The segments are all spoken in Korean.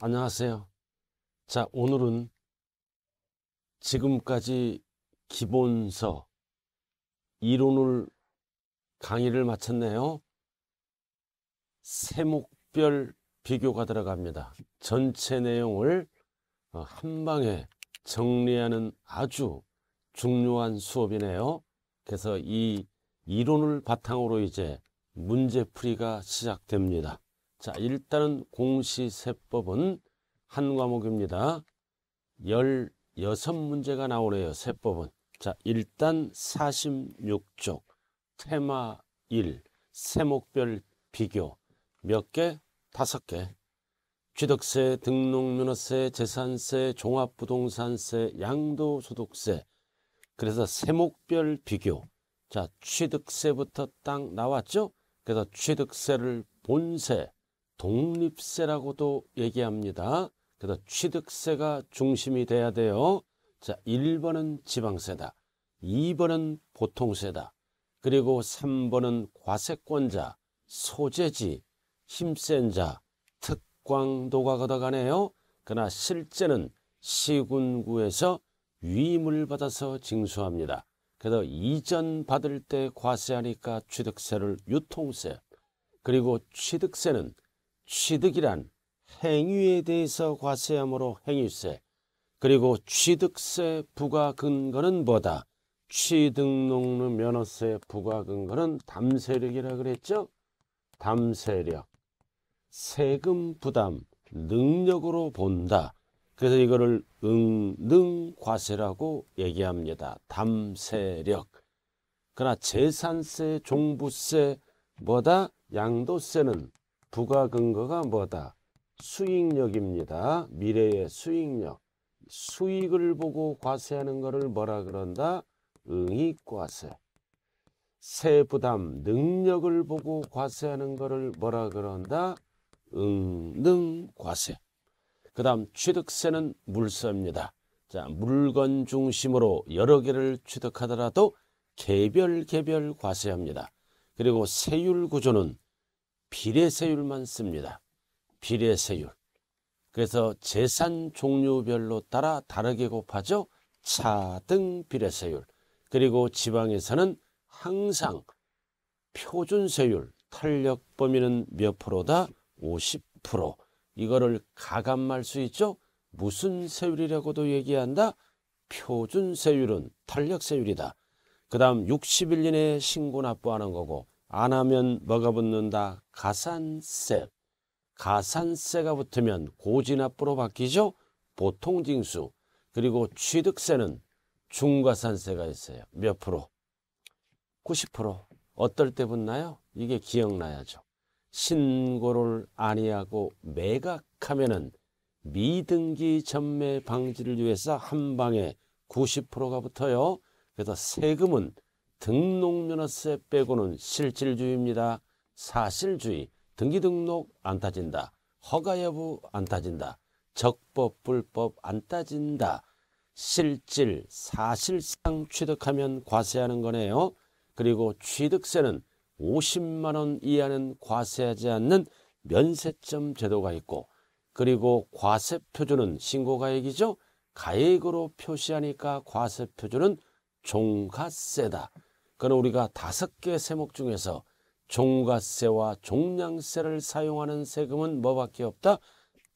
안녕하세요. 자, 오늘은 지금까지 기본서 이론을 강의를 마쳤네요. 세목별 비교가 들어갑니다. 전체 내용을 어, 한 방에 정리하는 아주 중요한 수업이네요. 그래서 이 이론을 바탕으로 이제 문제풀이가 시작됩니다. 자, 일단은 공시세법은 한 과목입니다. 16문제가 나오네요. 세법은. 자, 일단 46쪽 테마 1 세목별 비교 몇 개? 다섯 개. 취득세, 등록면허세, 재산세, 종합부동산세, 양도소득세. 그래서 세목별 비교. 자, 취득세부터 딱 나왔죠? 그래서 취득세를 본세, 독립세라고도 얘기합니다. 그래서 취득세가 중심이 돼야 돼요. 자, 1번은 지방세다. 2번은 보통세다. 그리고 3번은 과세권자, 소재지, 힘센 자, 특광도가 걷어가네요. 그러나 실제는 시군구에서 위임을 받아서 징수합니다. 그래서 이전 받을 때 과세하니까 취득세를 유통세, 그리고 취득세는 취득이란 행위에 대해서 과세함으로 행위세 그리고 취득세 부과 근거는 뭐다? 취득농는 면허세 부과 근거는 담세력이라 그랬죠? 담세력, 세금 부담, 능력으로 본다. 그래서 이거를 응능과세라고 얘기합니다. 담세력. 그러나 재산세, 종부세, 뭐다? 양도세는 부가 근거가 뭐다? 수익력입니다. 미래의 수익력. 수익을 보고 과세하는 것을 뭐라 그런다? 응익과세. 세부담 능력을 보고 과세하는 것을 뭐라 그런다? 응능과세. 그 다음 취득세는 물세입니다. 자 물건 중심으로 여러 개를 취득하더라도 개별 개별 과세합니다. 그리고 세율 구조는 비례세율만 씁니다. 비례세율. 그래서 재산 종류별로 따라 다르게 곱하죠. 차등 비례세율. 그리고 지방에서는 항상 표준세율 탄력 범위는 몇 프로다? 50%. 이거를 가감할 수 있죠? 무슨 세율이라고도 얘기한다? 표준세율은 탄력세율이다. 그 다음 60일 이내에 신고 납부하는 거고 안 하면 뭐가 붙는다? 가산세. 가산세가 붙으면 고지납부로 바뀌죠? 보통징수. 그리고 취득세는 중과산세가 있어요. 몇 프로? 90%. 어떨 때 붙나요? 이게 기억나야죠. 신고를 아니하고 매각하면은 미등기 전매 방지를 위해서 한 방에 90%가 붙어요. 그래서 세금은 등록면허세 빼고는 실질주의입니다. 사실주의, 등기등록 안 따진다. 허가 여부 안 따진다. 적법, 불법 안 따진다. 실질, 사실상 취득하면 과세하는 거네요. 그리고 취득세는 50만 원 이하는 과세하지 않는 면세점 제도가 있고 그리고 과세표준은 신고가액이죠. 가액으로 표시하니까 과세표준은 종가세다. 그는 우리가 다섯 개 세목 중에서 종가세와 종량세를 사용하는 세금은 뭐밖에 없다?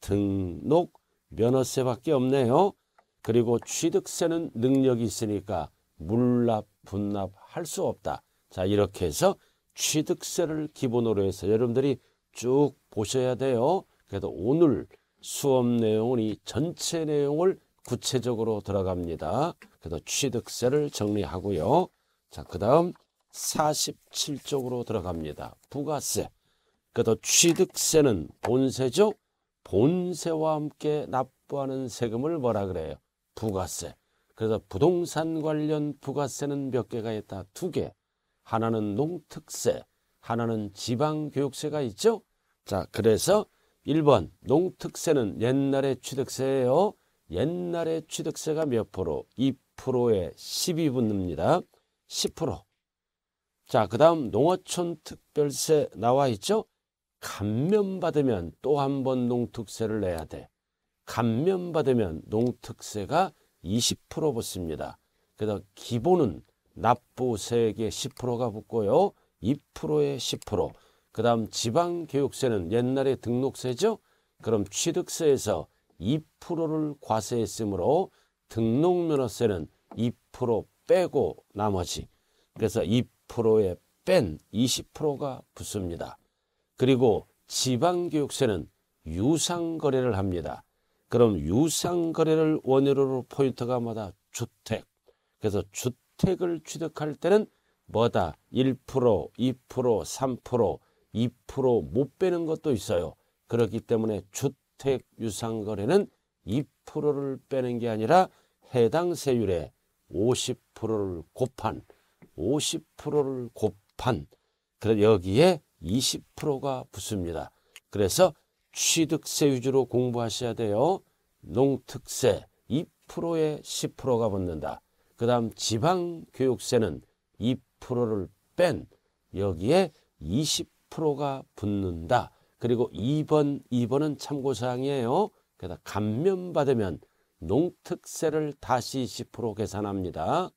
등록 면허세밖에 없네요. 그리고 취득세는 능력이 있으니까 물납, 분납할 수 없다. 자 이렇게 해서 취득세를 기본으로 해서 여러분들이 쭉 보셔야 돼요. 그래도 오늘 수업 내용은 이 전체 내용을 구체적으로 들어갑니다. 그래도 취득세를 정리하고요. 자, 그 다음 47쪽으로 들어갑니다. 부가세. 그다 그러니까 취득세는 본세죠. 본세와 함께 납부하는 세금을 뭐라 그래요? 부가세. 그래서 부동산 관련 부가세는 몇 개가 있다? 두 개. 하나는 농특세, 하나는 지방교육세가 있죠. 자, 그래서 1번 농특세는 옛날의 취득세예요. 옛날의 취득세가 몇 프로? 2%에 12분입니다. 10%. 자, 그 다음 농어촌 특별세 나와 있죠? 감면받으면 또 한 번 농특세를 내야 돼. 감면받으면 농특세가 20% 붙습니다. 그래서 기본은 납부세액의 10%가 붙고요. 2%에 10%. 그 다음 지방교육세는 옛날에 등록세죠? 그럼 취득세에서 2%를 과세했으므로 등록면허세는 2% 빼고 나머지 그래서 2%에 뺀 20%가 붙습니다. 그리고 지방교육세는 유상거래를 합니다. 그럼 유상거래를 원유로 포인트가 마다 주택. 그래서 주택을 취득할 때는 뭐다 1%, 2%, 3%, 2%못 빼는 것도 있어요. 그렇기 때문에 주택 유상거래는 2%를 빼는 게 아니라 해당 세율에 50%를 곱한 50%를 곱한 그래 서 여기에 20%가 붙습니다. 그래서 취득세 위주로 공부하셔야 돼요. 농특세 2%에 10%가 붙는다. 그 다음 지방교육세는 2%를 뺀 여기에 20%가 붙는다. 그리고 2번, 2번은 참고사항이에요. 그다가 감면받으면 농특세를 다시 10% 계산합니다.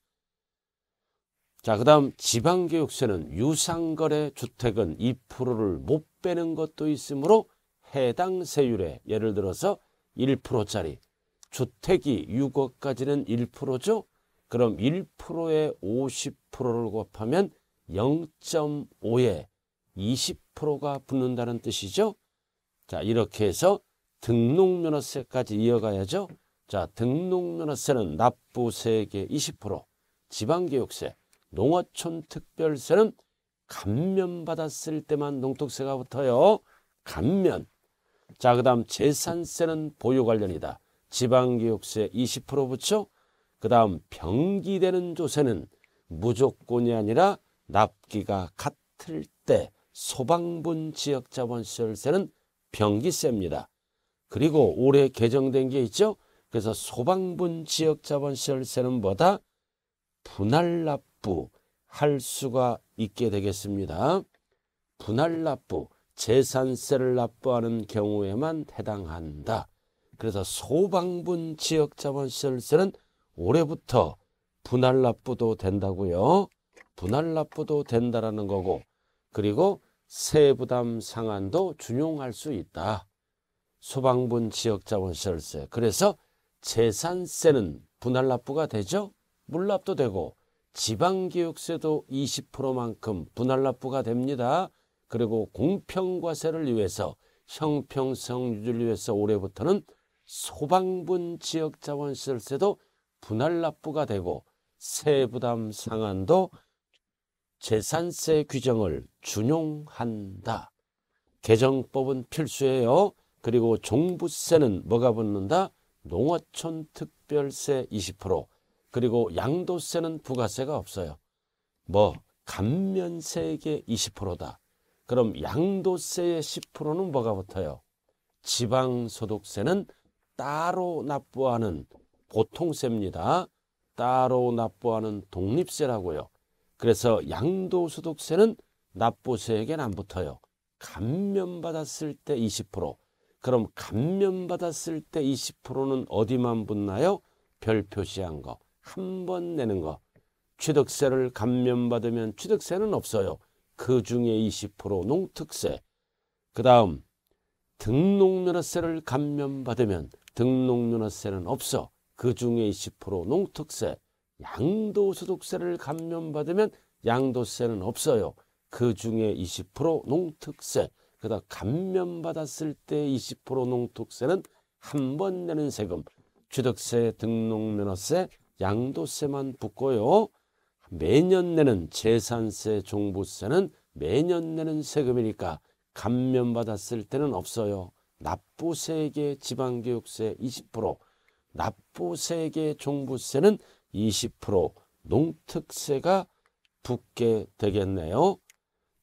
자, 그 다음 지방교육세는 유상거래 주택은 2%를 못 빼는 것도 있으므로 해당 세율에 예를 들어서 1%짜리 주택이 6억까지는 1%죠. 그럼 1%에 50%를 곱하면 0.5에 20%가 붙는다는 뜻이죠. 자 이렇게 해서 등록면허세까지 이어가야죠. 자, 등록면허세는 납부세액의 20%, 지방교육세, 농어촌 특별세는 감면받았을 때만 농특세가 붙어요. 감면. 자, 그 다음 재산세는 보유 관련이다. 지방교육세 20% 붙죠? 그 다음 병기되는 조세는 무조건이 아니라 납기가 같을 때 소방분 지역자본시설세는 병기세입니다. 그리고 올해 개정된 게 있죠? 그래서 소방분 지역자본시설세는 뭐다? 분할납부 할 수가 있게 되겠습니다. 분할납부, 재산세를 납부하는 경우에만 해당한다. 그래서 소방분 지역자본시설세는 올해부터 분할납부도 된다고요. 분할납부도 된다라는 거고 그리고 세부담 상한도 준용할 수 있다. 소방분 지역자본시설세. 그래서 재산세는 분할 납부가 되죠? 물납도 되고 지방기육세도 20%만큼 분할 납부가 됩니다. 그리고 공평과세를 위해서 형평성 유지를 위해서 올해부터는 소방분 지역자원시설세도 분할 납부가 되고 세부담 상한도 재산세 규정을 준용한다. 개정법은 필수예요. 그리고 종부세는 뭐가 붙는다? 농어촌 특별세 20% 그리고 양도세는 부가세가 없어요. 뭐 감면세액의 20%다. 그럼 양도세의 10%는 뭐가 붙어요? 지방소득세는 따로 납부하는 보통세입니다. 따로 납부하는 독립세라고요. 그래서 양도소득세는 납부세액엔 안 붙어요. 감면받았을 때 20%, 그럼 감면받았을 때 20%는 어디만 붙나요? 별 표시한 거. 한 번 내는 거. 취득세를 감면받으면 취득세는 없어요. 그 중에 20% 농특세. 그 다음 등록면허세를 감면받으면 등록면허세는 없어. 그 중에 20% 농특세. 양도소득세를 감면받으면 양도세는 없어요. 그 중에 20% 농특세. 그다 감면받았을 때 20% 농특세는 한 번 내는 세금, 취득세, 등록면허세, 양도세만 붙고요. 매년 내는 재산세, 종부세는 매년 내는 세금이니까 감면받았을 때는 없어요. 납부세계 지방교육세 20%, 납부세계 종부세는 20%, 농특세가 붙게 되겠네요.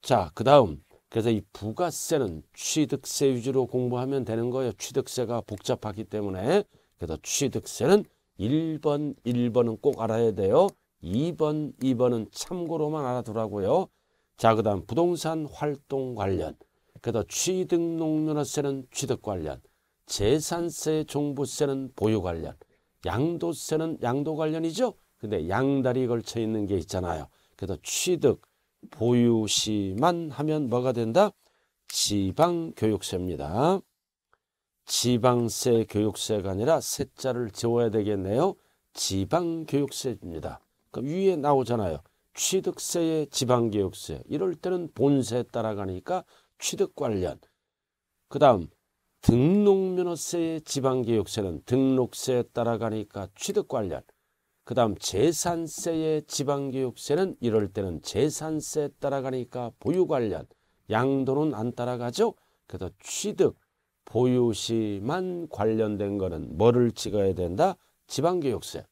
자, 그 다음 그래서 이 부가세는 취득세 위주로 공부하면 되는 거예요. 취득세가 복잡하기 때문에. 그래서 취득세는 1번, 1번은 꼭 알아야 돼요. 2번, 2번은 참고로만 알아두라고요. 자, 그 다음 부동산 활동 관련. 그래서 취득농문세는 취득 관련. 재산세, 종부세는 보유 관련. 양도세는 양도 관련이죠. 근데 양다리 걸쳐 있는 게 있잖아요. 그래서 취득, 보유시만 하면 뭐가 된다? 지방교육세입니다. 지방세 교육세가 아니라 세자를 지워야 되겠네요. 지방교육세입니다. 그 위에 나오잖아요. 취득세의 지방교육세. 이럴 때는 본세에 따라가니까 취득 관련. 그 다음 등록면허세의 지방교육세는 등록세에 따라가니까 취득 관련. 그 다음 재산세의 지방교육세는 이럴 때는 재산세 따라가니까 보유 관련 양도는 안 따라가죠. 그래서 취득, 보유시만 관련된 거는 뭐를 찍어야 된다? 지방교육세.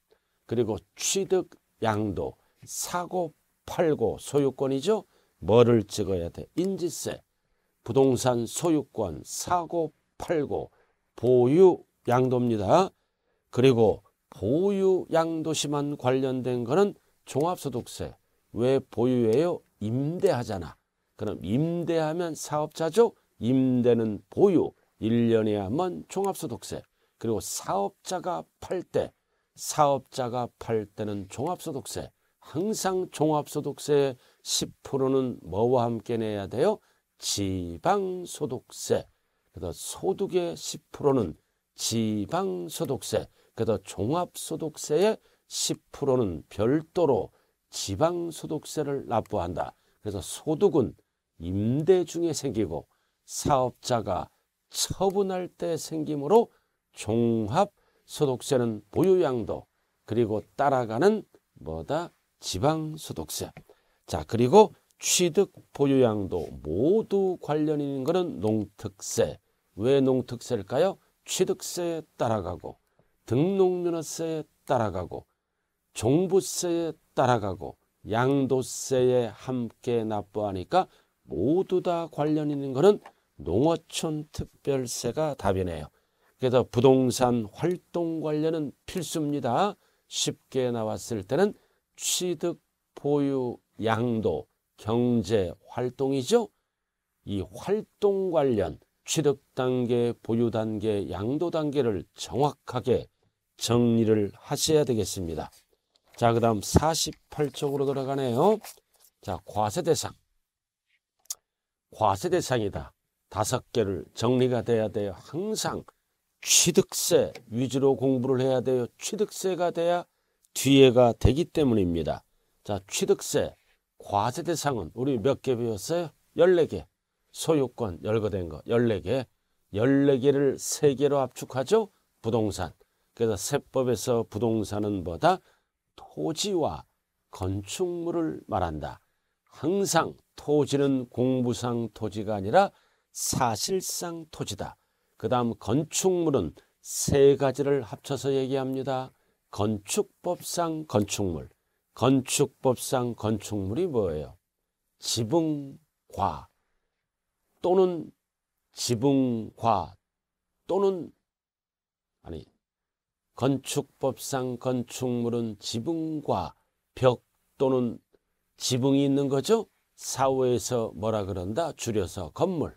그리고 취득, 양도, 사고, 팔고, 소유권이죠. 뭐를 찍어야 돼? 인지세, 부동산, 소유권, 사고, 팔고, 보유, 양도입니다. 그리고 보유 양도시만 관련된 거는 종합소득세. 왜보유해요 임대하잖아. 그럼 임대하면 사업자죠? 임대는 보유. 1년에 하번 종합소득세. 그리고 사업자가 팔 때, 사업자가 팔 때는 종합소득세. 항상 종합소득세 10%는 뭐와 함께 내야 돼요? 지방소득세. 그래서 소득의 10%는 지방소득세. 그래서 종합소득세의 10%는 별도로 지방소득세를 납부한다. 그래서 소득은 임대 중에 생기고 사업자가 처분할 때 생기므로 종합소득세는 보유양도 그리고 따라가는 뭐다 지방소득세 자 그리고 취득 보유양도 모두 관련 있는 것은 농특세 왜 농특세일까요? 취득세에 따라가고 등록면허세에 따라가고 종부세에 따라가고 양도세에 함께 납부하니까 모두 다 관련 있는 거는 농어촌 특별세가 답이네요. 그래서 부동산 활동 관련은 필수입니다. 쉽게 나왔을 때는 취득, 보유, 양도, 경제, 활동이죠. 이 활동 관련 취득 단계, 보유 단계, 양도 단계를 정확하게 정리를 하셔야 되겠습니다. 자, 그 다음 48쪽으로 들어가네요. 자, 과세대상. 과세대상이다. 다섯 개를 정리가 돼야 돼요. 항상 취득세 위주로 공부를 해야 돼요. 취득세가 돼야 뒤에가 되기 때문입니다. 자, 취득세, 과세대상은 우리 몇 개 배웠어요? 14개. 소유권 열거된 거 14개. 14개를 3개로 압축하죠? 부동산. 그래서 세법에서 부동산은 뭐다? 토지와 건축물을 말한다. 항상 토지는 공부상 토지가 아니라 사실상 토지다. 그 다음 건축물은 세 가지를 합쳐서 얘기합니다. 건축법상 건축물. 건축법상 건축물이 뭐예요? 지붕과 또는 지붕과 또는 아니 건축법상 건축물은 지붕과 벽 또는 지붕이 있는 거죠. 사후에서 뭐라 그런다? 줄여서 건물.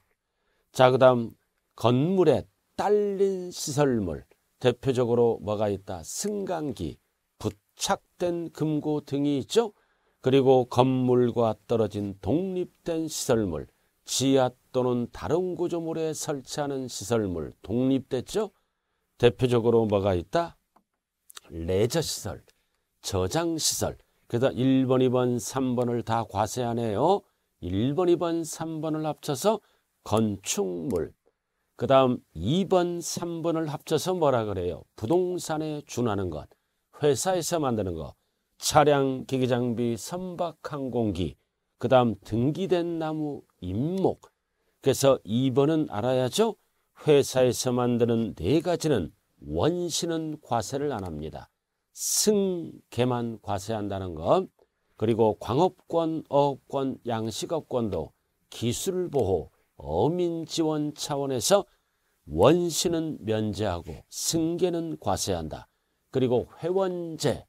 자, 그 다음 건물에 딸린 시설물. 대표적으로 뭐가 있다? 승강기, 부착된 금고 등이 있죠. 그리고 건물과 떨어진 독립된 시설물, 지하 또는 다른 구조물에 설치하는 시설물, 독립됐죠. 대표적으로 뭐가 있다? 레저 시설, 저장 시설. 그다 1번, 2번, 3번을 다 과세하네요. 1번, 2번, 3번을 합쳐서 건축물. 그 다음 2번, 3번을 합쳐서 뭐라 그래요? 부동산에 준하는 것, 회사에서 만드는 것, 차량, 기계장비 선박항공기, 그 다음 등기된 나무, 임목. 그래서 2번은 알아야죠. 회사에서 만드는 네 가지는 원신은 과세를 안 합니다. 승계만 과세한다는 것 그리고 광업권, 어업권, 양식업권도 기술보호, 어민지원 차원에서 원신은 면제하고 승계는 과세한다. 그리고 회원제,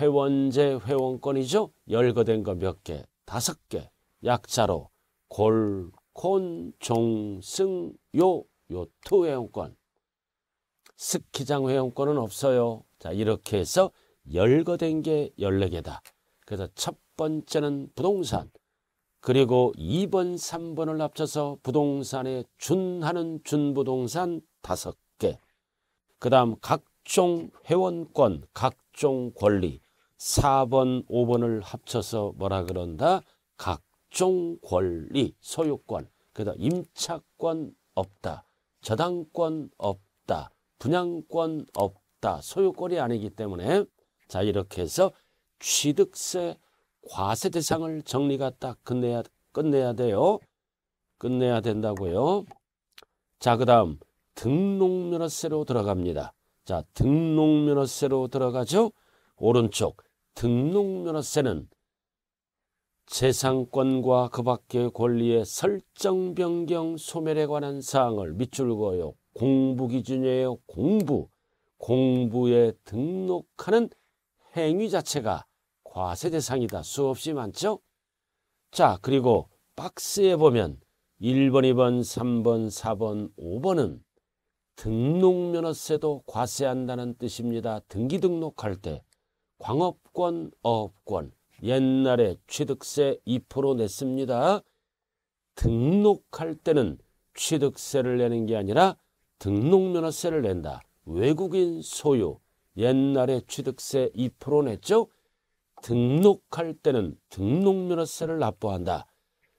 회원제 회원권이죠. 열거된 거 몇 개, 다섯 개, 약자로 골, 콘, 종, 승, 요 요트 회원권, 스키장 회원권은 없어요. 자 이렇게 해서 열거된 게 14개다. 그래서 첫 번째는 부동산, 그리고 2번, 3번을 합쳐서 부동산에 준하는 준부동산 5개, 그 다음 각종 회원권, 각종 권리, 4번, 5번을 합쳐서 뭐라 그런다? 각종 권리, 소유권, 그다 임차권 없다. 저당권 없다. 분양권 없다. 소유권이 아니기 때문에 자 이렇게 해서 취득세 과세 대상을 정리가 딱 끝내야 끝내야 돼요. 끝내야 된다고요. 자, 그다음 등록면허세로 들어갑니다. 자, 등록면허세로 들어가죠. 오른쪽 등록면허세는 재산권과그 밖의 권리의 설정 변경 소멸에 관한 사항을 밑줄 그어요. 공부 기준이에요. 공부. 공부에 등록하는 행위 자체가 과세 대상이다. 수없이 많죠? 자, 그리고 박스에 보면 1번, 2번, 3번, 4번, 5번은 등록면허세도 과세한다는 뜻입니다. 등기 등록할 때 광업권, 어업권, 옛날에 취득세 2% 냈습니다. 등록할 때는 취득세를 내는 게 아니라 등록면허세를 낸다. 외국인 소유. 옛날에 취득세 2% 냈죠? 등록할 때는 등록면허세를 납부한다.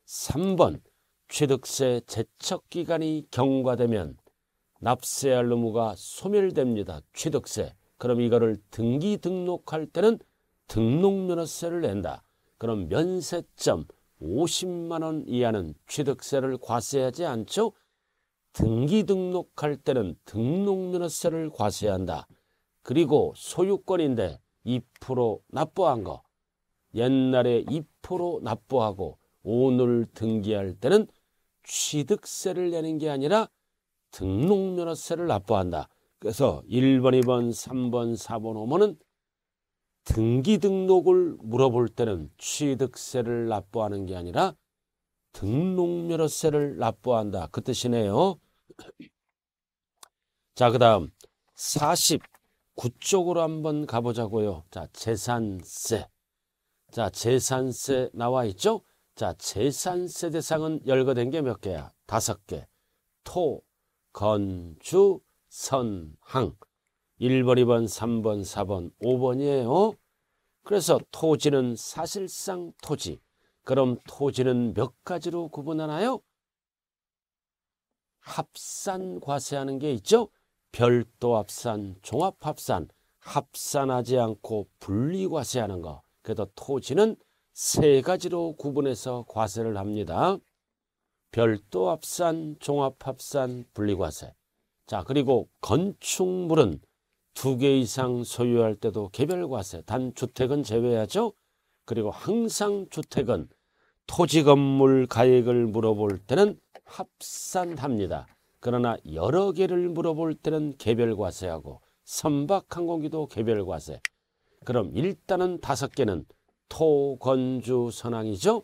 3번 취득세 제척기간이 경과되면 납세할 의무가 소멸됩니다. 취득세. 그럼 이거를 등기 등록할 때는 등록면허세를 낸다. 그럼 면세점 50만 원 이하는 취득세를 과세하지 않죠? 등기 등록할 때는 등록면허세를 과세한다. 그리고 소유권인데 2% 납부한 거. 옛날에 2% 납부하고 오늘 등기할 때는 취득세를 내는 게 아니라 등록면허세를 납부한다. 그래서 1번, 2번, 3번, 4번, 5번은 등기 등록을 물어볼 때는 취득세를 납부하는 게 아니라 등록면허세를 납부한다. 그 뜻이네요. 자, 그 다음 49쪽으로 한번 가보자고요. 자, 재산세. 자, 재산세 나와 있죠? 자, 재산세 대상은 열거된 게 몇 개야? 다섯 개. 토, 건주, 선항. 1번, 2번, 3번, 4번, 5번이에요. 그래서 토지는 사실상 토지. 그럼 토지는 몇 가지로 구분하나요? 합산 과세하는 게 있죠. 별도 합산, 종합 합산, 합산하지 않고 분리 과세하는 거. 그래서 토지는 세 가지로 구분해서 과세를 합니다. 별도 합산, 종합 합산, 분리 과세. 자, 그리고 건축물은 두개 이상 소유할 때도 개별과세, 단 주택은 제외하죠. 그리고 항상 주택은 토지 건물 가액을 물어볼 때는 합산합니다. 그러나 여러 개를 물어볼 때는 개별과세하고 선박 항공기도 개별과세. 그럼 일단은 다섯 개는 토건주 선항이죠.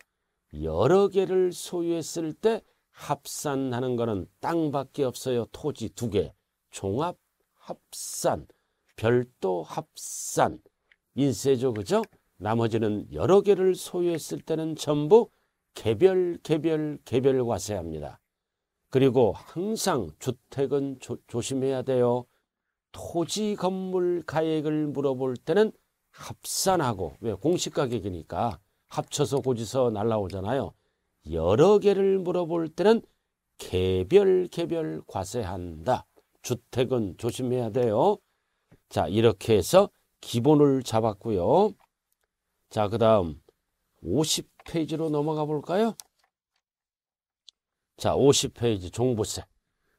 여러 개를 소유했을 때 합산하는 거는 땅밖에 없어요. 토지 두 개. 종합 합산. 별도 합산 인세죠. 그죠? 나머지는 여러 개를 소유했을 때는 전부 개별 개별 개별 과세합니다. 그리고 항상 주택은 조, 조심해야 돼요. 토지 건물 가액을 물어볼 때는 합산하고 왜 공시 가격이니까 합쳐서 고지서 날라오잖아요. 여러 개를 물어볼 때는 개별 개별 과세한다. 주택은 조심해야 돼요. 자, 이렇게 해서 기본을 잡았고요. 자, 그 다음 50페이지로 넘어가 볼까요? 자, 50페이지 종부세.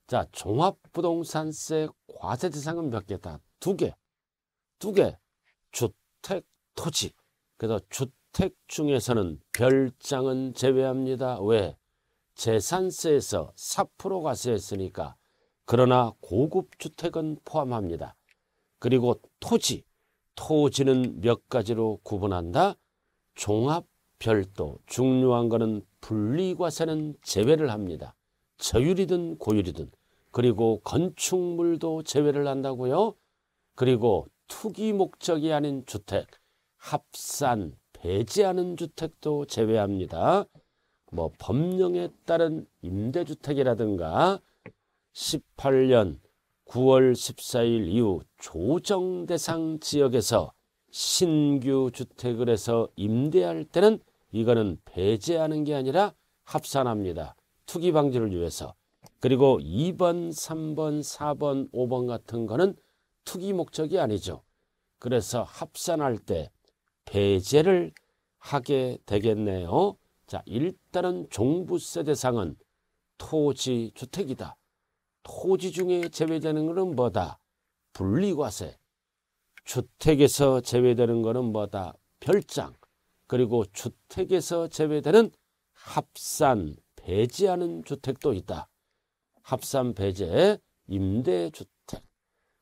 자, 종합부동산세 과세 대상은 몇 개다? 두 개. 두 개. 주택, 토지. 그래서 주택 중에서는 별장은 제외합니다. 왜? 재산세에서 4% 과세했으니까. 그러나 고급 주택은 포함합니다. 그리고 토지, 토지는 몇 가지로 구분한다. 종합, 별도, 중요한 거는 분리과세는 제외를 합니다. 저율이든 고율이든 그리고 건축물도 제외를 한다고요. 그리고 투기 목적이 아닌 주택, 합산, 배제하는 주택도 제외합니다. 뭐 법령에 따른 임대주택이라든가 18년 9월 14일 이후 조정 대상 지역에서 신규 주택을 해서 임대할 때는 이거는 배제하는 게 아니라 합산합니다. 투기 방지를 위해서. 그리고 2번, 3번, 4번, 5번 같은 거는 투기 목적이 아니죠. 그래서 합산할 때 배제를 하게 되겠네요. 자, 일단은 종부세 대상은 토지 주택이다. 토지 중에 제외되는 것은 뭐다? 분리과세. 주택에서 제외되는 것은 뭐다? 별장. 그리고 주택에서 제외되는 합산, 배제하는 주택도 있다. 합산 배제, 임대주택,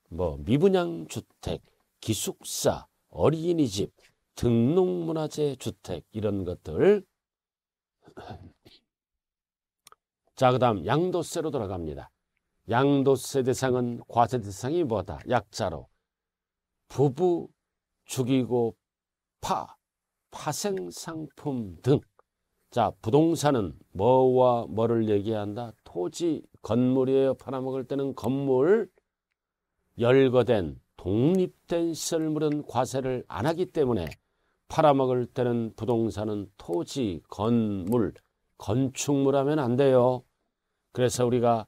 뭐 미분양주택, 기숙사, 어린이집, 등록문화재 주택 이런 것들 자그 다음 양도세로 들어갑니다 양도세 대상은 과세 대상이 뭐다? 약자로. 부부, 죽이고, 파, 파생상품 등. 자, 부동산은 뭐와 뭐를 얘기한다? 토지, 건물이에요. 팔아먹을 때는 건물, 열거된, 독립된 시설물은 과세를 안 하기 때문에 팔아먹을 때는 부동산은 토지, 건물, 건축물 하면 안 돼요. 그래서 우리가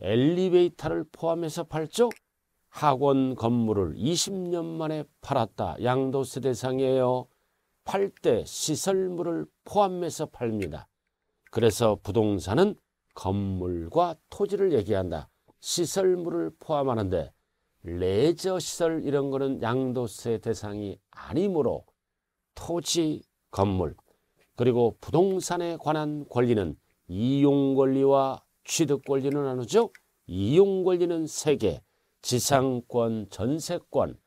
엘리베이터를 포함해서 팔죠? 학원 건물을 20년 만에 팔았다. 양도세 대상이에요. 팔 때 시설물을 포함해서 팝니다. 그래서 부동산은 건물과 토지를 얘기한다. 시설물을 포함하는데 레저 시설 이런 거는 양도세 대상이 아니므로 토지, 건물 그리고 부동산에 관한 권리는 이용권리와 취득 권리는 나누죠. 이용 권리는 세개 지상권, 전세권,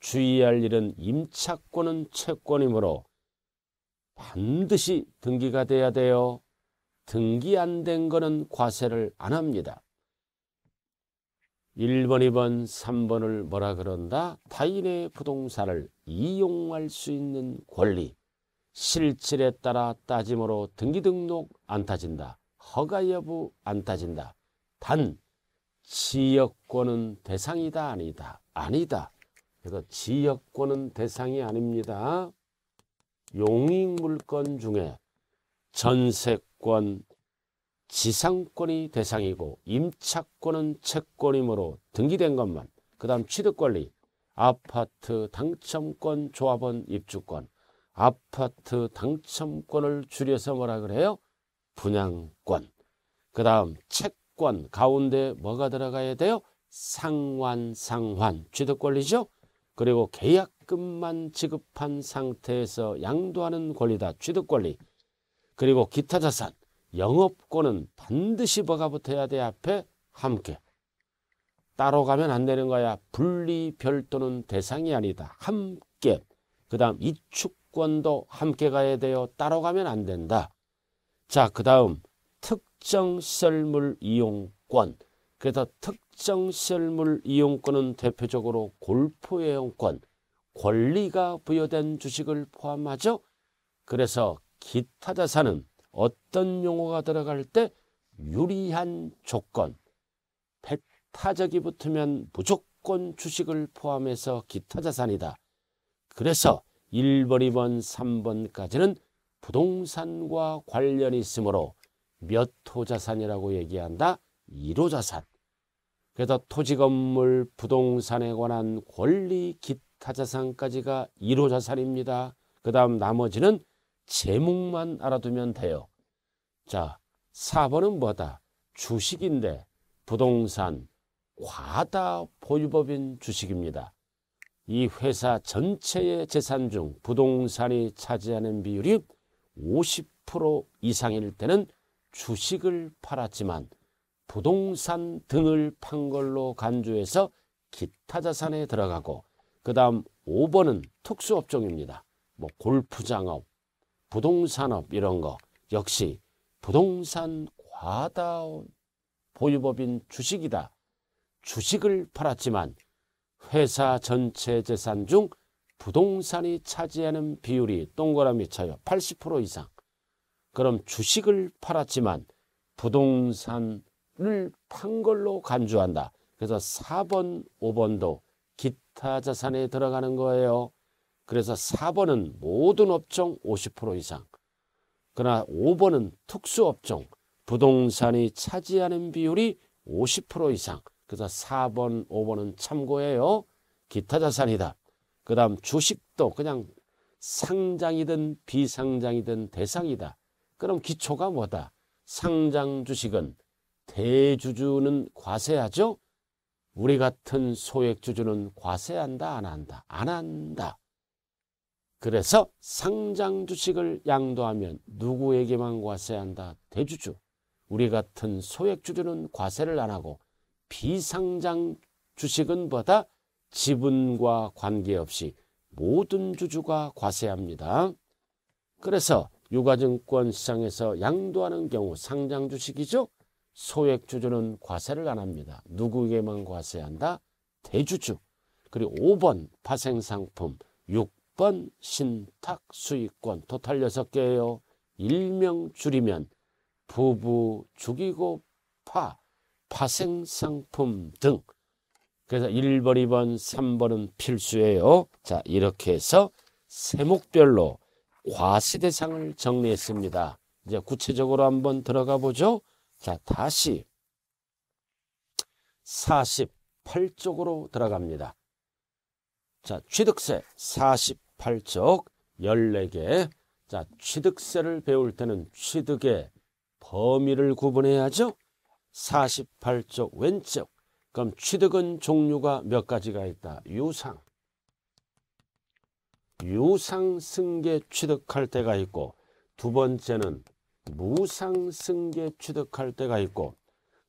주의할 일은 임차권은 채권이므로 반드시 등기가 돼야 돼요. 등기 안 된 거는 과세를 안 합니다. 1번, 2번, 3번을 뭐라 그런다? 타인의 부동산을 이용할 수 있는 권리, 실질에 따라 따짐으로 등기 등록 안 따진다. 허가 여부 안 따진다. 단 지역권은 대상이다 아니다. 아니다. 그래서 지역권은 대상이 아닙니다. 용익물권 중에 전세권, 지상권이 대상이고 임차권은 채권이므로 등기된 것만 그 다음 취득권리 아파트 당첨권 조합원 입주권 아파트 당첨권을 줄여서 뭐라 그래요? 분양권. 그 다음 채권 가운데 뭐가 들어가야 돼요? 상환, 상환. 취득권리죠? 그리고 계약금만 지급한 상태에서 양도하는 권리다. 취득권리. 그리고 기타 자산, 영업권은 반드시 뭐가 붙어야 돼 앞에 함께. 따로 가면 안 되는 거야. 분리 별도는 대상이 아니다. 함께. 그 다음 이축권도 함께 가야 돼요. 따로 가면 안 된다. 자, 그 다음 특정 시물 이용권. 그래서 특정 시물 이용권은 대표적으로 골프 이용권, 권리가 부여된 주식을 포함하죠. 그래서 기타 자산은 어떤 용어가 들어갈 때 유리한 조건, 백타적이 붙으면 무조건 주식을 포함해서 기타 자산이다. 그래서 1번, 2번, 3번까지는 부동산과 관련이 있으므로 몇 호 자산이라고 얘기한다? 1호 자산. 그래서 토지 건물 부동산에 관한 권리 기타 자산까지가 1호 자산입니다. 그 다음 나머지는 제목만 알아두면 돼요. 자, 4번은 뭐다? 주식인데 부동산 과다 보유법인 주식입니다. 이 회사 전체의 재산 중 부동산이 차지하는 비율이 50% 이상일 때는 주식을 팔았지만 부동산 등을 판 걸로 간주해서 기타 자산에 들어가고 그 다음 5번은 특수업종입니다. 뭐 골프장업, 부동산업 이런 거 역시 부동산 과다 보유법인 주식이다. 주식을 팔았지만 회사 전체 재산 중 부동산이 차지하는 비율이 동그라미 차요80% 이상. 그럼 주식을 팔았지만 부동산을 판 걸로 간주한다. 그래서 4번, 5번도 기타 자산에 들어가는 거예요. 그래서 4번은 모든 업종 50% 이상. 그러나 5번은 특수업종, 부동산이 차지하는 비율이 50% 이상. 그래서 4번, 5번은 참고예요. 기타 자산이다. 그 다음 주식도 그냥 상장이든 비상장이든 대상이다. 그럼 기초가 뭐다? 상장 주식은 대주주는 과세하죠? 우리 같은 소액주주는 과세한다 안 한다? 안 한다. 그래서 상장 주식을 양도하면 누구에게만 과세한다? 대주주. 우리 같은 소액주주는 과세를 안 하고 비상장 주식은 뭐다 지분과 관계없이 모든 주주가 과세합니다. 그래서 유가증권 시장에서 양도하는 경우 상장 주식이죠. 소액 주주는 과세를 안 합니다. 누구에게만 과세한다? 대주주. 그리고 5번 파생상품, 6번 신탁 수익권 토탈 6개예요. 일명 줄이면 부부 죽이고 파, 파생상품 등 그래서 1번, 2번, 3번은 필수예요. 자, 이렇게 해서 세목별로 과시대상을 정리했습니다. 이제 구체적으로 한번 들어가 보죠. 자, 다시 48쪽으로 들어갑니다. 자, 취득세 48쪽 14개. 자, 취득세를 배울 때는 취득의 범위를 구분해야죠. 48쪽 왼쪽 그럼 취득은 종류가 몇 가지가 있다. 유상. 유상 승계 취득할 때가 있고 두 번째는 무상 승계 취득할 때가 있고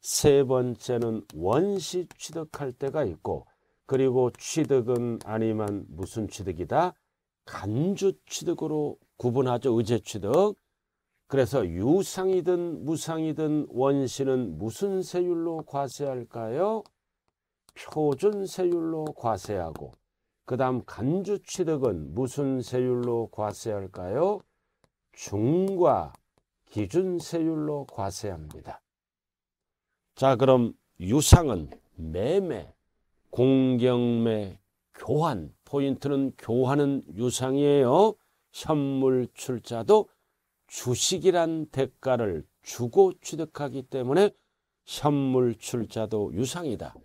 세 번째는 원시 취득할 때가 있고 그리고 취득은 아니면 무슨 취득이다? 간주 취득으로 구분하죠. 의제 취득. 그래서 유상이든 무상이든 원시는 무슨 세율로 과세할까요? 표준 세율로 과세하고 그 다음 간주 취득은 무슨 세율로 과세할까요? 중과 기준 세율로 과세합니다. 자 그럼 유상은 매매, 공경매, 교환 포인트는 교환은 유상이에요. 현물 출자도 주식이란 대가를 주고 취득하기 때문에 현물 출자도 유상이다.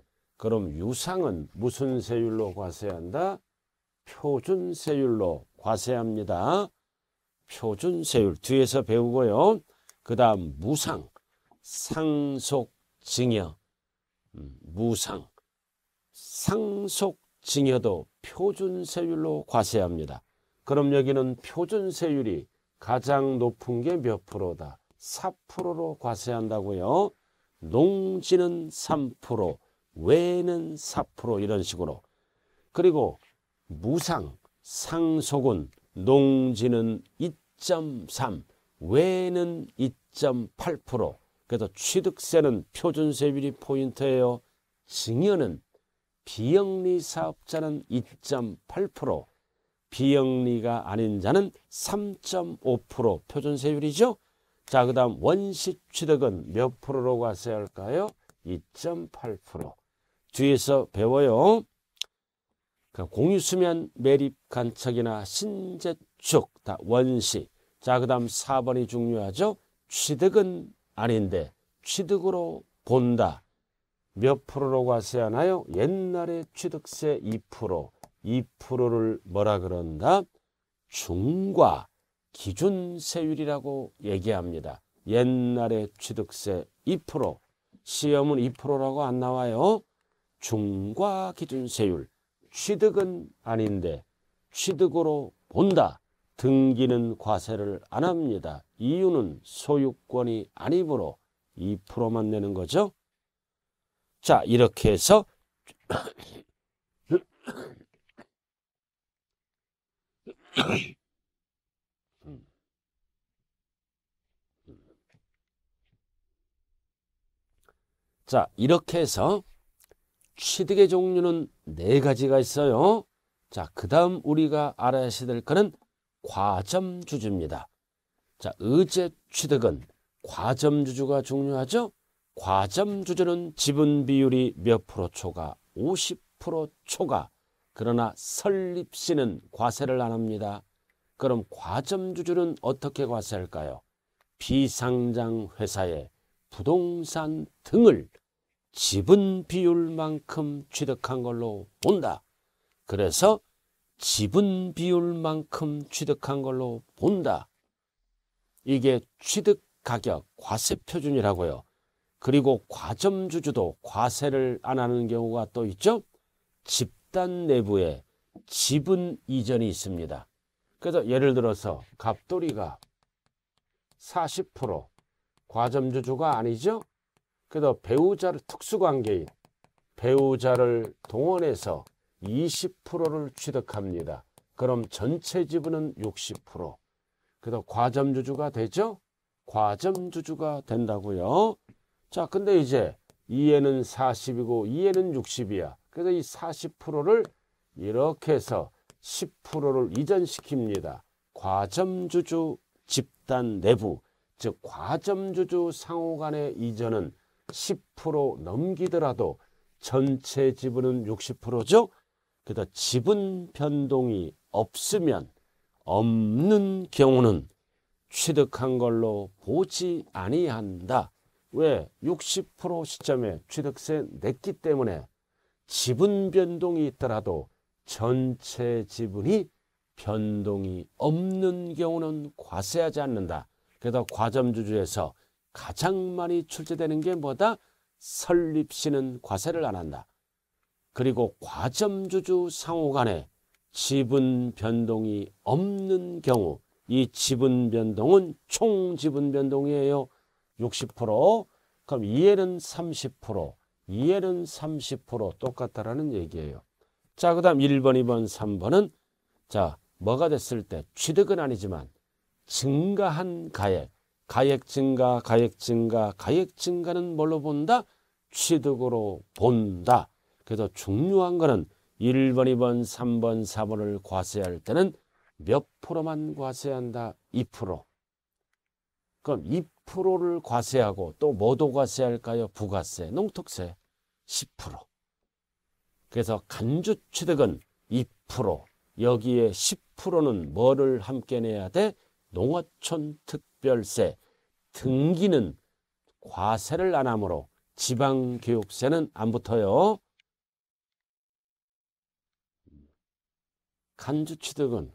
그럼 유상은 무슨 세율로 과세한다? 표준 세율로 과세합니다. 표준 세율 뒤에서 배우고요. 그 다음 무상, 상속, 증여, 음, 무상, 상속, 증여도 표준 세율로 과세합니다. 그럼 여기는 표준 세율이 가장 높은 게 몇 프로다? 4%로 과세한다고요. 농지는 3%, 외에는 4% 이런 식으로 그리고 무상, 상속은, 농지는 2.3, 외에는 2.8% 그래서 취득세는 표준세율이 포인트예요. 증여는 비영리 사업자는 2.8%, 비영리가 아닌 자는 3.5% 표준세율이죠. 자, 그 다음 원시 취득은 몇 프로라고 하 할까요? 2.8%. 뒤에서 배워요. 그러니까 공유수면, 매립, 간척이나 신재축, 다 원시. 자, 그 다음 4번이 중요하죠. 취득은 아닌데 취득으로 본다. 몇 프로라고 세 하나요? 옛날에 취득세 2%, 2%를 뭐라 그런다? 중과 기준세율이라고 얘기합니다. 옛날에 취득세 2%, 시험은 2%라고 안 나와요. 중과 기준세율, 취득은 아닌데 취득으로 본다. 등기는 과세를 안 합니다. 이유는 소유권이 아니므로 2%만 내는 거죠. 자, 이렇게 해서 자, 이렇게 해서 취득의 종류는 네 가지가 있어요. 자, 그 다음 우리가 알아야 될 것은 과점주주입니다. 자, 의제 취득은 과점주주가 중요하죠. 과점주주는 지분 비율이 몇 프로 초과, 50% 초과. 그러나 설립시는 과세를 안 합니다. 그럼 과점주주는 어떻게 과세할까요? 비상장 회사의 부동산 등을 지분 비율만큼 취득한 걸로 본다. 그래서 지분 비율만큼 취득한 걸로 본다. 이게 취득 가격 과세 표준이라고요. 그리고 과점주주도 과세를 안 하는 경우가 또 있죠. 집단 내부에 지분 이전이 있습니다. 그래서 예를 들어서 갑돌이가 40% 과점주주가 아니죠. 그래서 배우자를 특수관계인 배우자를 동원해서 20%를 취득합니다. 그럼 전체 지분은 60%. 그래서 과점주주가 되죠? 과점주주가 된다고요. 자, 근데 이제 2에는 40이고 2에는 60이야. 그래서 이 40%를 이렇게 해서 10%를 이전시킵니다. 과점주주 집단 내부, 즉 과점주주 상호간의 이전은 10% 넘기더라도 전체 지분은 60%죠. 그다 지분 변동이 없으면 없는 경우는 취득한 걸로 보지 아니한다. 왜? 60% 시점에 취득세 냈기 때문에 지분 변동이 있더라도 전체 지분이 변동이 없는 경우는 과세하지 않는다. 그래서 과점주주에서 가장 많이 출제되는 게 뭐다? 설립시는 과세를 안 한다. 그리고 과점주주 상호 간에 지분 변동이 없는 경우 이 지분 변동은 총 지분 변동이에요. 60% 그럼 2 l 는30% 2 l 는30% 똑같다라는 얘기예요. 자, 그 다음 1번, 2번, 3번은 자, 뭐가 됐을 때 취득은 아니지만 증가한 가액 가액 증가, 가액 증가, 가액 증가는 뭘로 본다? 취득으로 본다. 그래서 중요한 거는 1번, 2번, 3번, 4번을 과세할 때는 몇 프로만 과세한다? 2%. 그럼 2%를 과세하고 또 뭐도 과세할까요? 부가세, 농특세 10%. 그래서 간주 취득은 2%. 여기에 10%는 뭐를 함께 내야 돼? 농어촌 특별세. 등기는 과세를 안 하므로 지방교육세는 안 붙어요. 간주취득은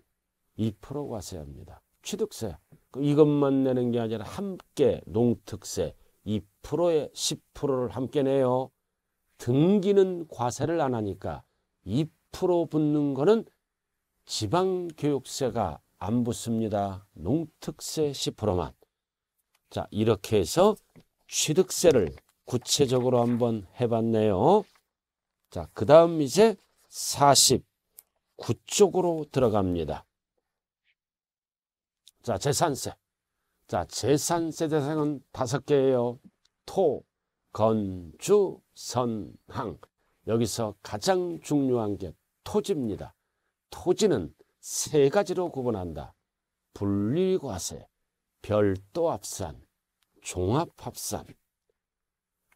2% 과세합니다. 취득세 그 이것만 내는 게 아니라 함께 농특세 2%에 10%를 함께 내요. 등기는 과세를 안 하니까 2% 붙는 거는 지방교육세가 안 붙습니다. 농특세 10%만. 자, 이렇게 해서 취득세를 구체적으로 한번 해봤네요. 자, 그 다음 이제 49쪽으로 들어갑니다. 자, 재산세. 자, 재산세 대상은 다섯 개예요. 토, 건, 주, 선, 항. 여기서 가장 중요한 게 토지입니다. 토지는 세 가지로 구분한다. 분리과세, 별도합산, 종합합산,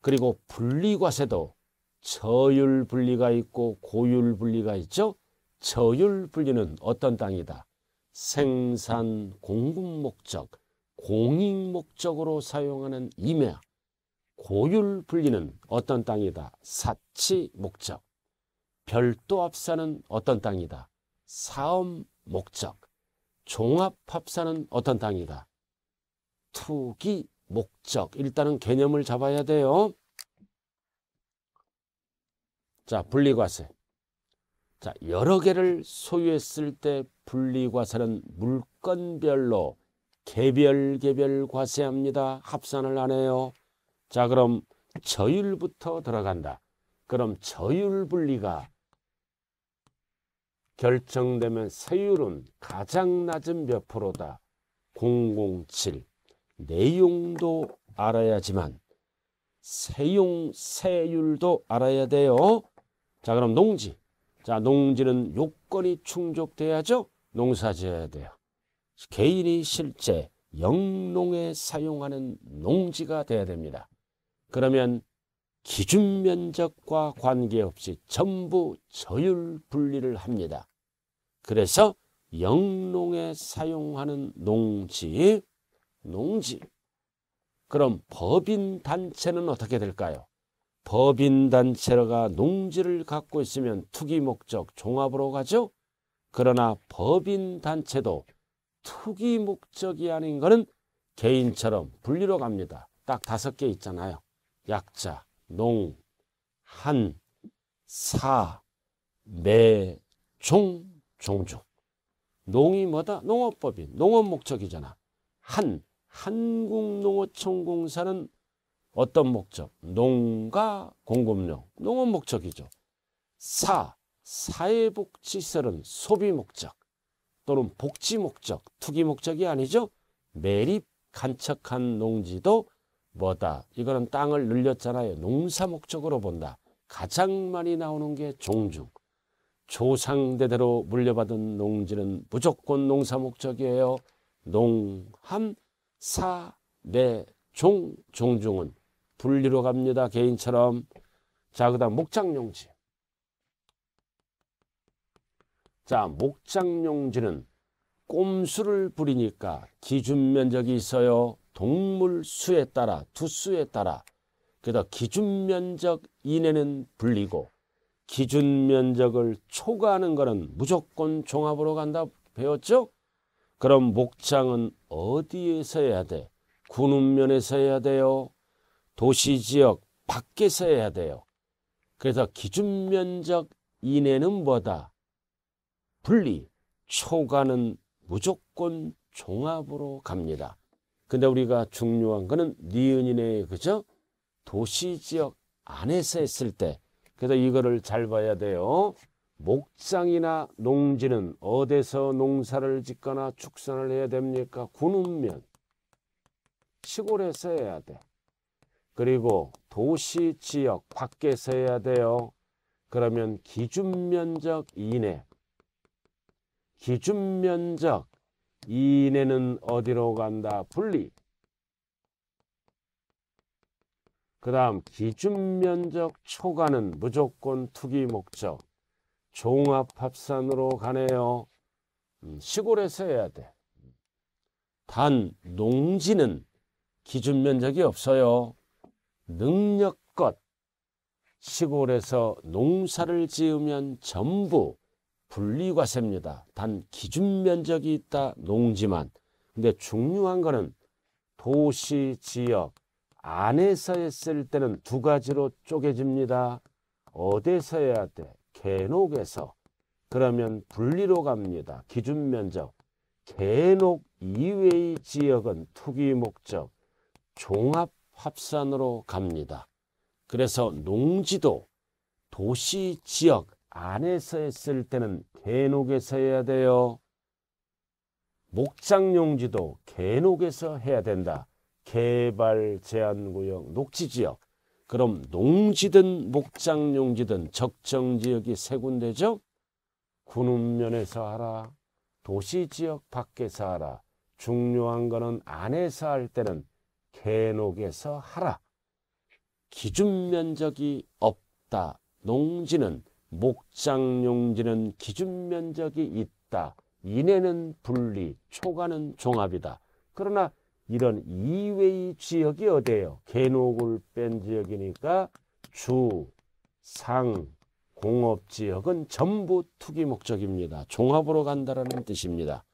그리고 분리과세도 저율 분리가 있고 고율 분리가 있죠. 저율 분리는 어떤 땅이다? 생산 공급 목적, 공익 목적으로 사용하는 임야. 고율 분리는 어떤 땅이다? 사치 목적. 별도 합산은 어떤 땅이다? 사업 목적. 종합 합산은 어떤 땅이다? 투기 목적 일단은 개념을 잡아야 돼요. 자 분리과세. 자 여러 개를 소유했을 때 분리과세는 물건별로 개별 개별 과세합니다. 합산을 안 해요. 자 그럼 저율부터 들어간다. 그럼 저율 분리가 결정되면 세율은 가장 낮은 몇 프로다? 007. 내용도 알아야지만 세용 세율도 알아야 돼요. 자 그럼 농지. 자 농지는 요건이 충족돼야죠. 농사지어야 돼요. 개인이 실제 영농에 사용하는 농지가 돼야 됩니다. 그러면 기준 면적과 관계없이 전부 저율 분리를 합니다. 그래서 영농에 사용하는 농지, 농지. 그럼 법인단체는 어떻게 될까요? 법인단체가 농지를 갖고 있으면 투기 목적 종합으로 가죠. 그러나 법인단체도 투기 목적이 아닌 것은 개인처럼 분리로 갑니다. 딱 다섯 개 있잖아요. 약자, 농, 한, 사, 매, 종, 종종. 농이 뭐다? 농업법인, 농업 목적이잖아. 한, 한국농어촌 공사는 어떤 목적? 농가 공급용, 농업 목적이죠. 4. 사회복지시설은 소비 목적 또는 복지 목적, 투기 목적이 아니죠. 매립 간척한 농지도 뭐다. 이거는 땅을 늘렸잖아요. 농사 목적으로 본다. 가장 많이 나오는 게 종중. 조상대대로 물려받은 농지는 무조건 농사 목적이에요. 농함 사, 내, 네, 종, 종중은 분리로 갑니다. 개인처럼. 자, 그 다음 목장용지. 자, 목장용지는 꼼수를 부리니까 기준 면적이 있어요. 동물 수에 따라, 두수에 따라. 그래서 기준 면적 이내는 불리고 기준 면적을 초과하는 것은 무조건 종합으로 간다 배웠죠? 그럼 목장은 어디에서 해야 돼? 군운면에서 해야 돼요? 도시지역 밖에서 해야 돼요? 그래서 기준면적 이내는 뭐다? 분리, 초과는 무조건 종합으로 갑니다. 근데 우리가 중요한 거는 니은이네 그죠? 도시지역 안에서 했을 때 그래서 이거를 잘 봐야 돼요. 목장이나 농지는 어디서 농사를 짓거나 축산을 해야 됩니까? 군읍면 시골에서 해야 돼. 그리고 도시 지역 밖에서 해야 돼요. 그러면 기준 면적 이내 기준 면적 이내는 어디로 간다? 분리. 그 다음 기준 면적 초과는 무조건 투기 목적. 종합합산으로 가네요. 음, 시골에서 해야 돼. 단 농지는 기준 면적이 없어요. 능력껏 시골에서 농사를 지으면 전부 분리과세입니다. 단 기준 면적이 있다 농지만. 근데 중요한 거는 도시 지역 안에서 했을 때는 두 가지로 쪼개집니다. 어디서 해야 돼? 개녹에서 그러면 분리로 갑니다. 기준 면적 개녹 이외의 지역은 투기 목적 종합 합산으로 갑니다. 그래서 농지도 도시 지역 안에서 했을 때는 개녹에서 해야 돼요. 목장용지도 개녹에서 해야 된다. 개발 제한구역, 녹지지역, 그럼 농지든 목장용지든 적정지역이 세 군데죠. 군운면에서 하라. 도시지역 밖에서 하라. 중요한 거는 안에서 할 때는 개녹에서 하라. 기준면적이 없다. 농지는 목장용지는 기준면적이 있다. 이내는 분리, 초과는 종합이다. 그러나 이런 이외의 지역이 어디예요? 개노굴 뺀 지역이니까 주, 상, 공업 지역은 전부 투기 목적입니다. 종합으로 간다라는 뜻입니다.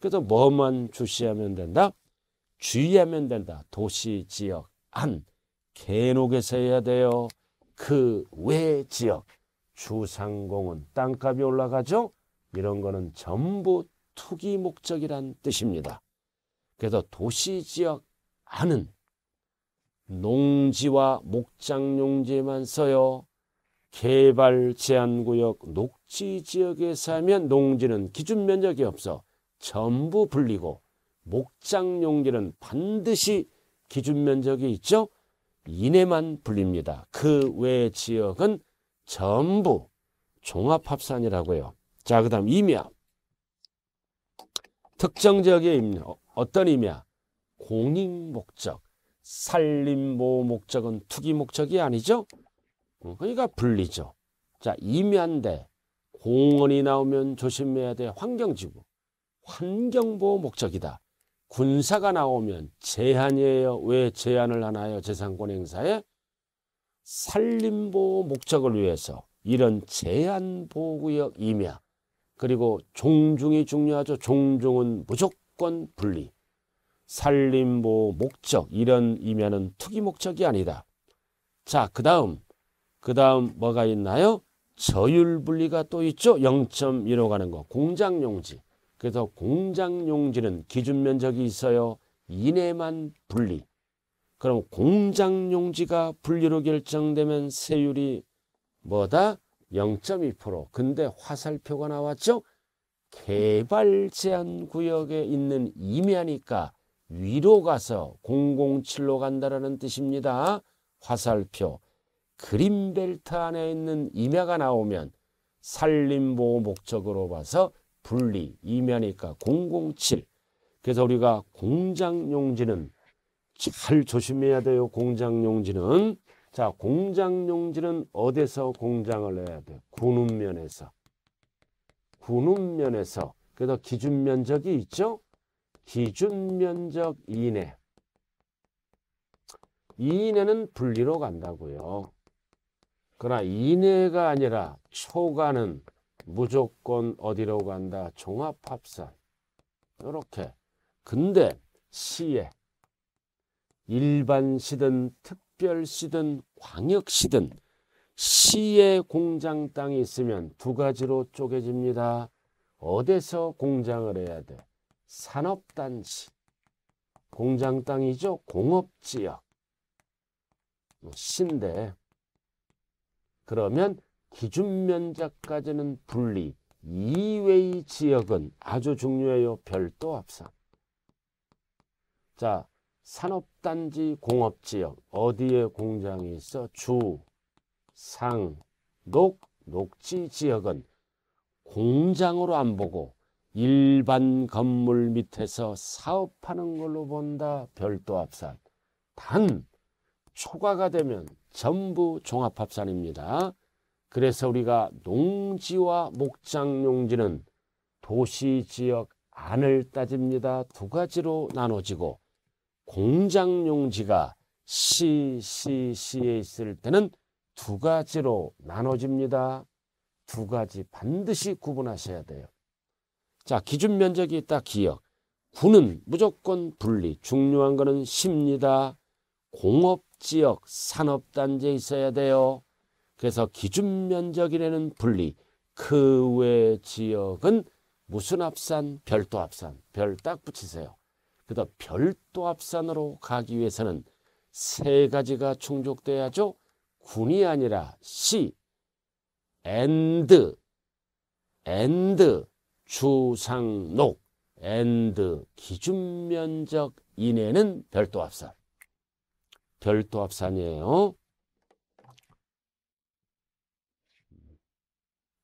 그래서 뭐만 주시하면 된다? 주의하면 된다. 도시 지역 안 개녹에서 해야 돼요. 그 외 지역 주상공은 땅값이 올라가죠. 이런 거는 전부 투기 목적이란 뜻입니다. 그래서 도시 지역 안은 농지와 목장용지만 써요. 개발 제한구역 녹지 지역에 살면 농지는 기준 면적이 없어 전부 불리고 목장용지는 반드시 기준 면적이 있죠. 이내만 불립니다. 그 외 지역은 전부 종합합산이라고요. 자, 그 다음 임야. 특정 지역의 임야. 어떤 의미야? 공익 목적. 살림보호 목적은 투기 목적이 아니죠? 어, 그러니까 분리죠. 자, 임야인데 공원이 나오면 조심해야 돼. 환경지구. 환경보호 목적이다. 군사가 나오면 제한이에요. 왜 제한을 하나요? 재산권 행사에? 산림보호 목적을 위해서 이런 제한보호구역 임야. 그리고 종중이 중요하죠. 종중은 무조건 조건 분리, 살림보 목적 이런 이면은 투기 목적이 아니다. 자, 그 다음 그 다음 뭐가 있나요? 저율 분리가 또 있죠. 0.15 가는 거 공장 용지. 그래서 공장 용지는 기준 면적이 있어요. 이내만 분리. 그럼 공장 용지가 분리로 결정되면 세율이 뭐다? 0.2% 근데 화살표가 나왔죠? 개발 제한 구역에 있는 임야니까 위로 가서 007로 간다라는 뜻입니다. 화살표. 그린벨트 안에 있는 임야가 나오면 산림보호 목적으로 봐서 분리, 임야니까 007. 그래서 우리가 공장 용지는 잘 조심해야 돼요. 공장 용지는. 자, 공장 용지는 어디서 공장을 해야 돼? 군운면에서. 군분 면에서 그래서 기준 면적이 있죠. 기준 면적 2이내 2이내는 분리로 간다고요. 그러나 2이내가 아니라 초과는 무조건 어디로 간다? 종합합산. 이렇게. 근데 시에 일반시든 특별시든 광역시든 시의 공장 땅이 있으면 두 가지로 쪼개집니다. 어디서 공장을 해야 돼? 산업단지. 공장 땅이죠. 공업지역. 신데 뭐 그러면 기준 면적까지는 분리. 이외의 지역은 아주 중요해요. 별도 합산. 자, 산업단지 공업지역 어디에 공장이 있어? 주 상, 녹, 녹지 지역은 공장으로 안 보고 일반 건물 밑에서 사업하는 걸로 본다 별도 합산. 단 초과가 되면 전부 종합합산입니다. 그래서 우리가 농지와 목장용지는 도시 지역 안을 따집니다. 두 가지로 나눠지고 공장용지가 시, 시, 시에 있을 때는 두 가지로 나눠집니다. 두 가지 반드시 구분하셔야 돼요. 자, 기준 면적이 있다 기억. 구는 무조건 분리. 중요한 거는 십니다 공업 지역, 산업 단지에 있어야 돼요. 그래서 기준 면적이라는 분리. 그 외 지역은 무슨 합산, 별도 합산. 별 딱 붙이세요. 그다 음 별도 합산으로 가기 위해서는 세 가지가 충족돼야죠. 군이 아니라 시, a 드 d 드 주상록, a 드 기준면적 이내는 별도합산. 별도합산이에요.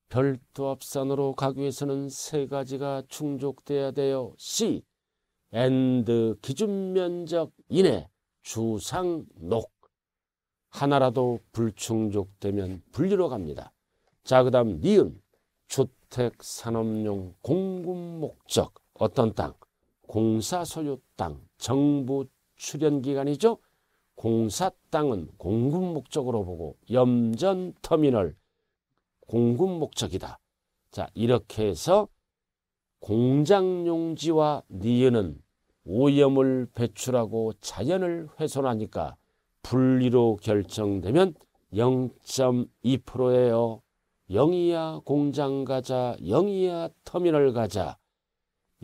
별도합산으로 가기 위해서는 세 가지가 충족돼야 돼요. C, a 드 기준면적 이내 주상록 하나라도 불충족되면 분리로 갑니다. 자, 그 다음 니은. 주택 산업용 공급 목적. 어떤 땅? 공사 소유 땅. 정부 출연 기간이죠. 공사 땅은 공급 목적으로 보고 염전 터미널 공급 목적이다. 자, 이렇게 해서 공장 용지와 니은은 오염을 배출하고 자연을 훼손하니까 분리로 결정되면 0.2%예요. 0이야 공장 가자, 0이야 터미널 가자.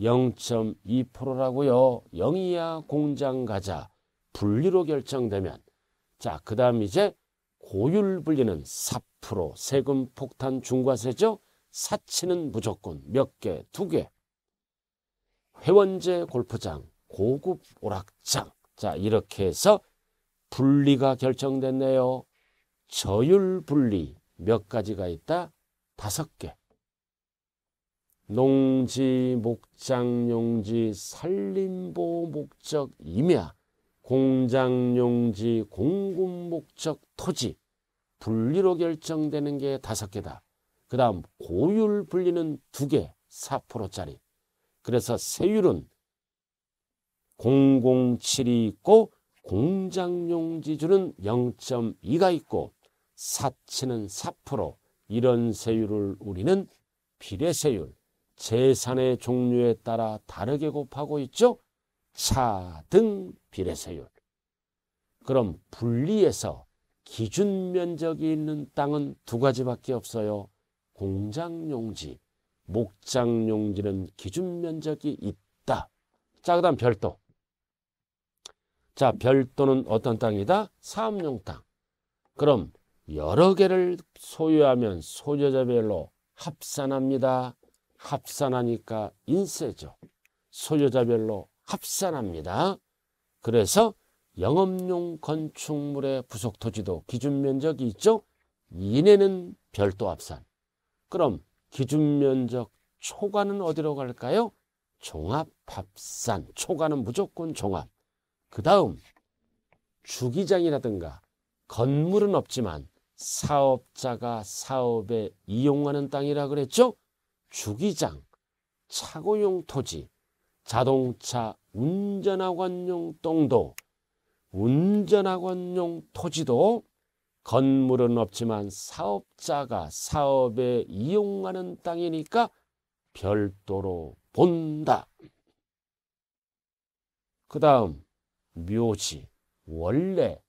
0.2%라고요. 0이야 공장 가자. 분리로 결정되면 자, 그다음 이제 고율 분리는 4% 세금 폭탄 중과세죠. 사치는 무조건 몇 개, 두 개. 회원제 골프장, 고급 오락장. 자, 이렇게 해서 분리가 결정됐네요. 저율 분리 몇 가지가 있다? 다섯 개. 농지, 목장, 용지, 산림보호 목적, 임야, 공장, 용지, 공급 목적, 토지 분리로 결정되는 게 다섯 개다. 그 다음 고율 분리는 두 개, 4%짜리. 그래서 세율은 007이 있고 공장용 지주는 0.2가 있고 사채는 4% 이런 세율을 우리는 비례세율, 재산의 종류에 따라 다르게 곱하고 있죠. 차등 비례세율. 그럼 분리해서 기준 면적이 있는 땅은 두 가지밖에 없어요. 공장용지, 목장용지는 기준 면적이 있다. 자, 그 다음 별도. 자, 별도는 어떤 땅이다? 사업용 땅. 그럼 여러 개를 소유하면 소유자별로 합산합니다. 합산하니까 인세죠. 소유자별로 합산합니다. 그래서 영업용 건축물의 부속 토지도 기준 면적이 있죠. 이내는 별도 합산. 그럼 기준 면적 초과는 어디로 갈까요? 종합 합산. 초과는 무조건 종합. 그 다음 주기장이라든가 건물은 없지만 사업자가 사업에 이용하는 땅이라 그랬죠? 주기장, 차고용 토지, 자동차 운전학원용 땅도, 운전학원용 토지도 건물은 없지만 사업자가 사업에 이용하는 땅이니까 별도로 본다. 그 다음 묘지 원래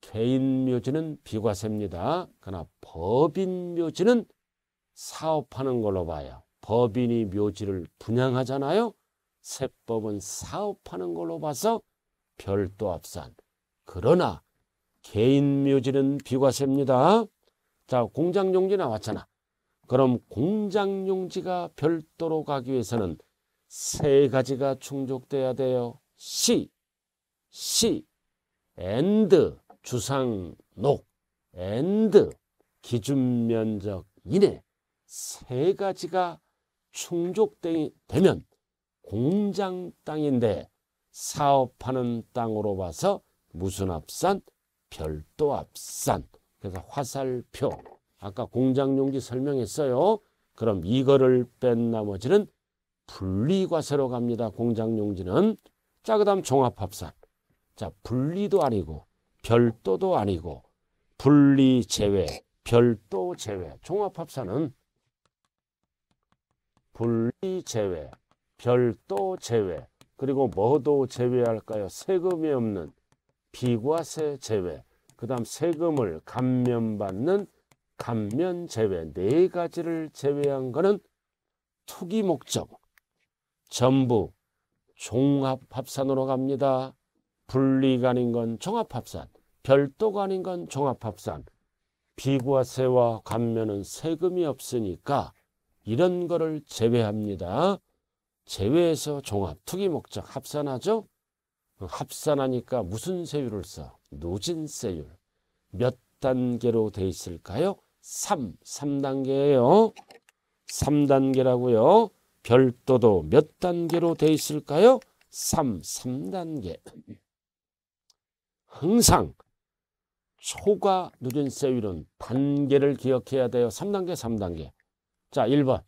개인 묘지는 비과세입니다. 그러나 법인 묘지는 사업하는 걸로 봐요. 법인이 묘지를 분양하잖아요. 세법은 사업하는 걸로 봐서 별도 합산. 그러나 개인 묘지는 비과세입니다. 자, 공장용지 나왔잖아. 그럼 공장용지가 별도로 가기 위해서는 세 가지가 충족돼야 돼요. 시, 시, a 드 주상록, a 드 기준면적 이내 세 가지가 충족되면 공장 땅인데 사업하는 땅으로 봐서 무슨 합산 별도 합산 그래서 화살표. 아까 공장용지 설명했어요. 그럼 이거를 뺀 나머지는 분리과세로 갑니다. 공장용지는. 자, 그 다음 종합합산. 자, 분리도 아니고 별도도 아니고 분리 제외, 별도 제외. 종합합사는 분리 제외, 별도 제외, 그리고 뭐도 제외할까요? 세금이 없는 비과세 제외, 그 다음 세금을 감면받는 감면 제외 네 가지를 제외한 것은 투기 목적 전부 종합합산으로 갑니다. 분리가 아닌 건 종합합산, 별도가 아닌 건 종합합산, 비과세와 감면은 세금이 없으니까 이런 거를 제외합니다. 제외해서 종합, 투기 목적 합산하죠? 그 합산하니까 무슨 세율을 써? 누진세율. 몇 단계로 돼 있을까요? 3, 3단계예요. 3단계라고요. 별도도 몇 단계로 돼 있을까요? 3, 3단계. 항상 초과 누진세율은 단계를 기억해야 돼요. 3단계, 3단계. 자, 1번.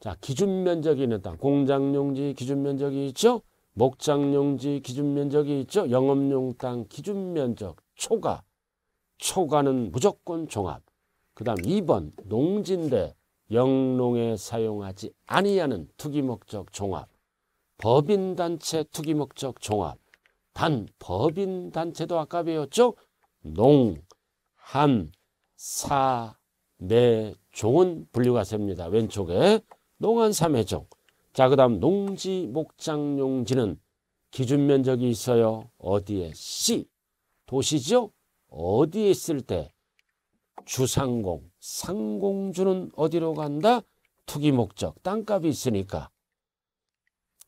자, 기준 면적이 있는 땅. 공장 용지 기준 면적이 있죠? 목장 용지 기준 면적이 있죠? 영업용 땅 기준 면적 초과. 초과는 무조건 종합. 그다음 2번 농지인데 영농에 사용하지 아니하는 투기 목적 종합. 법인 단체 투기 목적 종합. 단 법인 단체도 아까 배웠죠? 농, 한, 사, 매, 네 종은 분류가 됩니다. 왼쪽에 농한 삼해종. 자, 그 다음 농지, 목장, 용지는 기준 면적이 있어요. 어디에? C. 도시죠? 어디에 있을 때? 주상공. 상공주는 어디로 간다? 투기 목적. 땅값이 있으니까.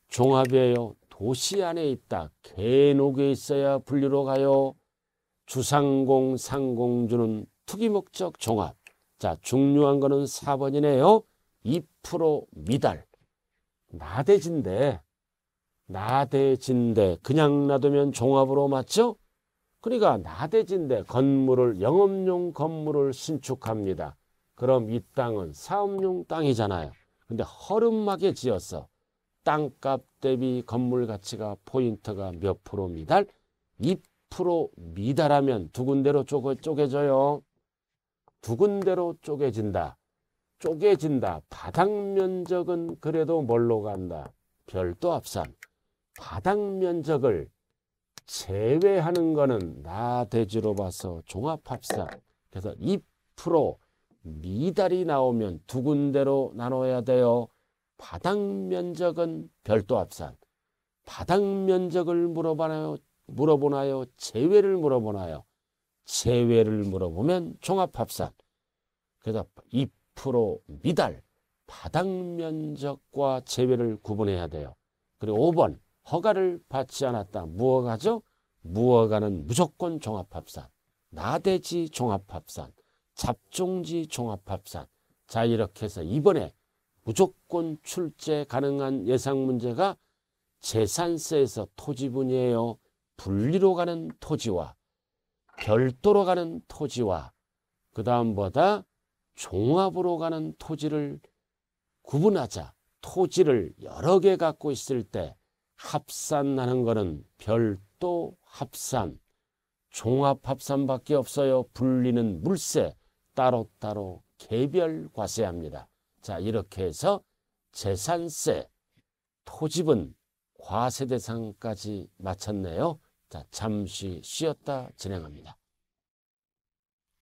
종합이에요. 도시 안에 있다 개녹에 있어야 분류로 가요. 주상공 상공주는 투기목적 종합. 자 중요한 거는 4번이네요. 2% 미달. 나대진데 나대진데 그냥 놔두면 종합으로 맞죠? 그러니까 나대진데 건물을 영업용 건물을 신축합니다. 그럼 이 땅은 사업용 땅이잖아요. 근데 허름하게 지었어. 땅값 대비 건물 가치가 포인트가 몇 프로 미달? 2% 미달하면 두 군데로 쪼개, 쪼개져요. 두 군데로 쪼개진다. 쪼개진다. 바닥 면적은 그래도 뭘로 간다? 별도 합산. 바닥 면적을 제외하는 거는 나 대지로 봐서 종합합산. 그래서 2% 미달이 나오면 두 군데로 나눠야 돼요. 바닥 면적은 별도 합산. 바닥 면적을 물어보나요? 물어보나요? 제외를 물어보나요? 제외를 물어보면 종합 합산. 그래서 2% 미달 바닥 면적과 제외를 구분해야 돼요. 그리고 5번 허가를 받지 않았다. 무허가죠? 무허가는 무조건 종합합산. 나대지 종합합산. 잡종지 종합합산. 자 이렇게 해서 이번에 무조건 출제 가능한 예상 문제가 재산세에서 토지분이에요. 분리로 가는 토지와 별도로 가는 토지와 그 다음보다 종합으로 가는 토지를 구분하자. 토지를 여러 개 갖고 있을 때 합산하는 거는 별도 합산, 종합 합산밖에 없어요. 분리는 물세, 따로따로 개별 과세합니다. 자, 이렇게 해서 재산세, 토지분, 과세대상까지 마쳤네요. 자, 잠시 쉬었다 진행합니다.